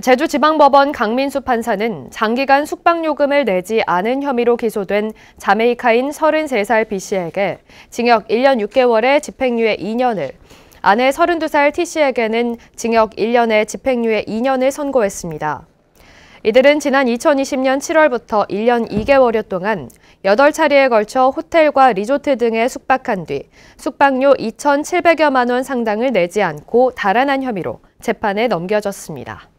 제주지방법원 강민수 판사는 장기간 숙박요금을 내지 않은 혐의로 기소된 자메이카인 33살 B씨에게 징역 1년 6개월에 집행유예 2년을, 아내 32살 T씨에게는 징역 1년에 집행유예 2년을 선고했습니다. 이들은 지난 2020년 7월부터 1년 2개월여 동안 8차례에 걸쳐 호텔과 리조트 등에 숙박한 뒤 숙박료 2,700여만 원 상당을 내지 않고 달아난 혐의로 재판에 넘겨졌습니다.